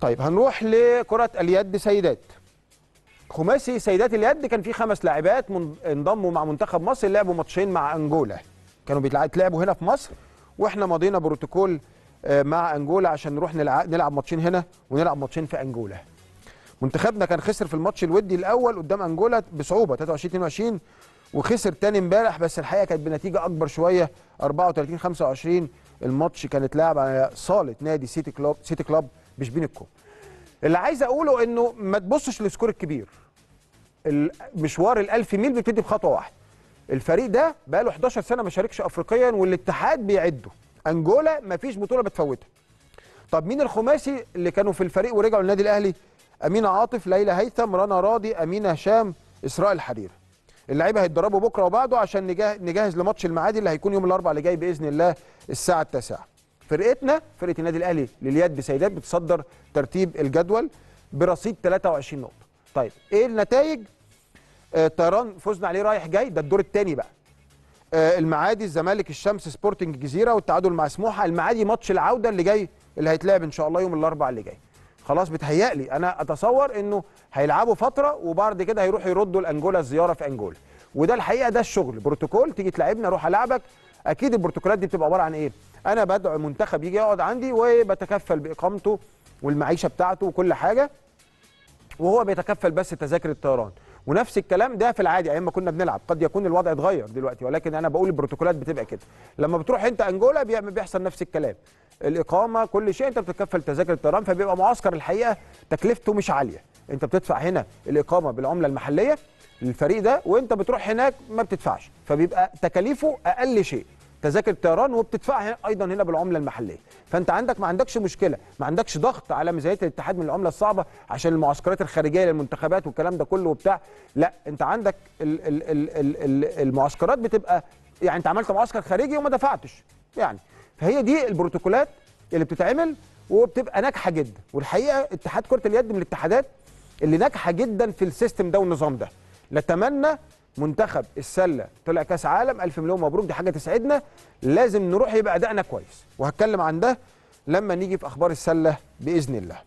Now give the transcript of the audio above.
طيب هنروح لكرة اليد سيدات خماسي سيدات اليد كان في خمس لاعبات من... انضموا مع منتخب مصر لعبوا ماتشين مع انجولا كانوا بيتلعبوا هنا في مصر واحنا مضينا بروتوكول آه، مع انجولا عشان نروح نلعب نلعب ماتشين هنا ونلعب ماتشين في انجولا منتخبنا كان خسر في الماتش الودي الاول قدام انجولا بصعوبه 23 22 وخسر تاني امبارح بس الحقيقه كانت بنتيجه اكبر شويه 34 25 الماتش كان اتلعب على صاله نادي سيتي كلوب سيتي كلوب مش بين الكوم اللي عايز اقوله انه ما تبصش للسكور الكبير مشوار ال1000 ميل بيبتدي بخطوه واحده الفريق ده بقى له 11 سنه ما شاركش افريقيا والاتحاد بيعده انجولا ما فيش بطوله بتفوتها طب مين الخماسي اللي كانوا في الفريق ورجعوا للنادي الاهلي امينه عاطف ليلى هيثم رنا راضي امينه هشام اسراء الحريري اللعيبه هيتدربوا بكره وبعده عشان نجهز لماتش المعادي اللي هيكون يوم الاربعاء اللي جاي باذن الله الساعه 9 فرقتنا فرقه النادي الاهلي لليد بسيدات بتصدر ترتيب الجدول برصيد 23 نقطه طيب ايه النتائج آه طيران فزنا عليه رايح جاي ده الدور الثاني بقى آه المعادي الزمالك الشمس سبورتنج الجزيره والتعادل مع سموحه المعادي ماتش العوده اللي جاي اللي هيتلعب ان شاء الله يوم الاربعاء اللي جاي خلاص بتهيألي انا اتصور انه هيلعبوا فتره وبعد كده هيروحوا يردوا الانجولا الزياره في انجولا وده الحقيقه ده الشغل بروتوكول تيجي تلعبنا اروح العبك اكيد البروتوكولات دي بتبقى عباره عن ايه انا بدعو منتخب يجي يقعد عندي وبتكفل باقامته والمعيشه بتاعته وكل حاجه وهو بيتكفل بس تذاكر الطيران ونفس الكلام ده في العادي ايام ما كنا بنلعب قد يكون الوضع اتغير دلوقتي ولكن انا بقول البروتوكولات بتبقى كده لما بتروح انت انجولا بيحصل نفس الكلام الاقامه كل شيء انت بتتكفل تذاكر الطيران فبيبقى معسكر الحقيقه تكلفته مش عاليه انت بتدفع هنا الاقامه بالعمله المحليه للفريق ده وانت بتروح هناك ما بتدفعش فبيبقى تكاليفه اقل شيء تذاكر الطيران وبتدفعها ايضا هنا بالعمله المحليه فانت عندك ما عندكش مشكله ما عندكش ضغط على ميزانيه الاتحاد من العمله الصعبه عشان المعسكرات الخارجيه للمنتخبات والكلام ده كله وبتاع لا انت عندك ال ال ال ال المعسكرات بتبقى يعني انت عملت معسكر خارجي وما دفعتش يعني فهي دي البروتوكولات اللي بتتعمل وبتبقى ناجحه جدا والحقيقه اتحاد كره اليد من الاتحادات اللي ناجحه جدا في السيستم ده والنظام ده نتمنى منتخب السله طلع كاس عالم الف مليون مبروك دي حاجه تسعدنا لازم نروح يبقى ادائنا كويس وهتكلم عن ده لما نيجي في اخبار السله باذن الله